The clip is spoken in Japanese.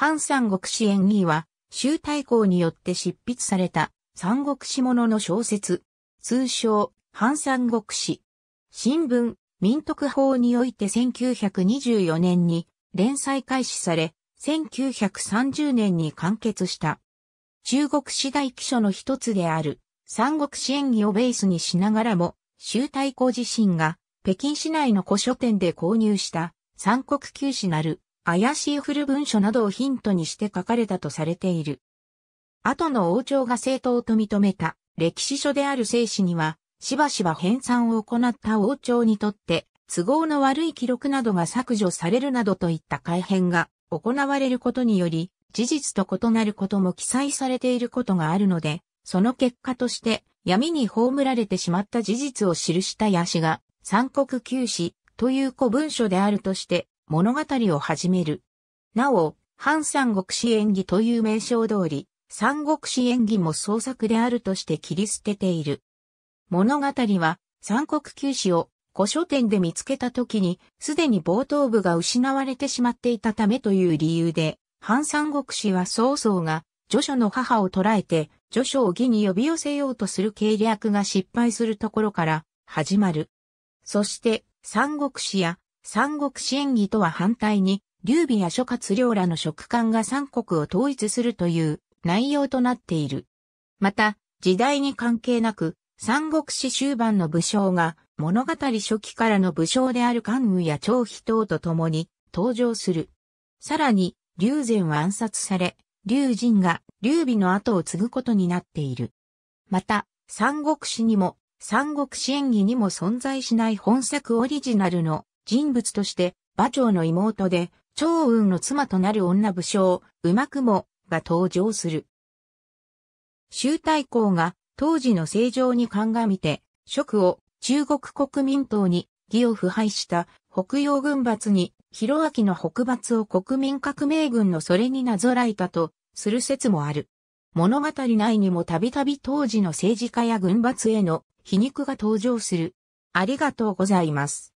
反三国志演義は、周大公によって執筆された三国志物の小説、通称、反三国志。新聞、民徳法において1924年に連載開始され、1930年に完結した。中国史大記書の一つである、三国志演義をベースにしながらも、周大公自身が北京市内の古書店で購入した三国九史なる怪しい古文書などをヒントにして書かれたとされている。後の王朝が正当と認めた歴史書である聖史には、しばしば編纂を行った王朝にとって、都合の悪い記録などが削除されるなどといった改変が行われることにより、事実と異なることも記載されていることがあるので、その結果として闇に葬られてしまった事実を記した野史が三国旧史という古文書であるとして物語を始める。なお、反三国志演技という名称通り、三国志演技も創作であるとして切り捨てている。物語は、三国九史を古書店で見つけた時に、すでに冒頭部が失われてしまっていたためという理由で、反三国志は曹操が、序書の母を捕らえて、序書を義に呼び寄せようとする計略が失敗するところから、始まる。そして、三国志や三国支援義とは反対に、劉備や諸葛亮らの職官が三国を統一するという内容となっている。また、時代に関係なく、三国志終盤の武将が物語初期からの武将である関羽や張飛等と共に登場する。さらに、劉禅は暗殺され、劉仁が劉備の後を継ぐことになっている。また、三国志にも、三国志演義にも存在しない本作オリジナルの人物として、馬長の妹で、長雲の妻となる女武将、馬雲が登場する。周太公が当時の政情に鑑みて、職を中国国民党に義を腐敗した北洋軍閥に、広明の北伐を国民革命軍のそれになぞらえたとする説もある。物語内にもたびたび当時の政治家や軍閥への皮肉が登場する。ありがとうございます。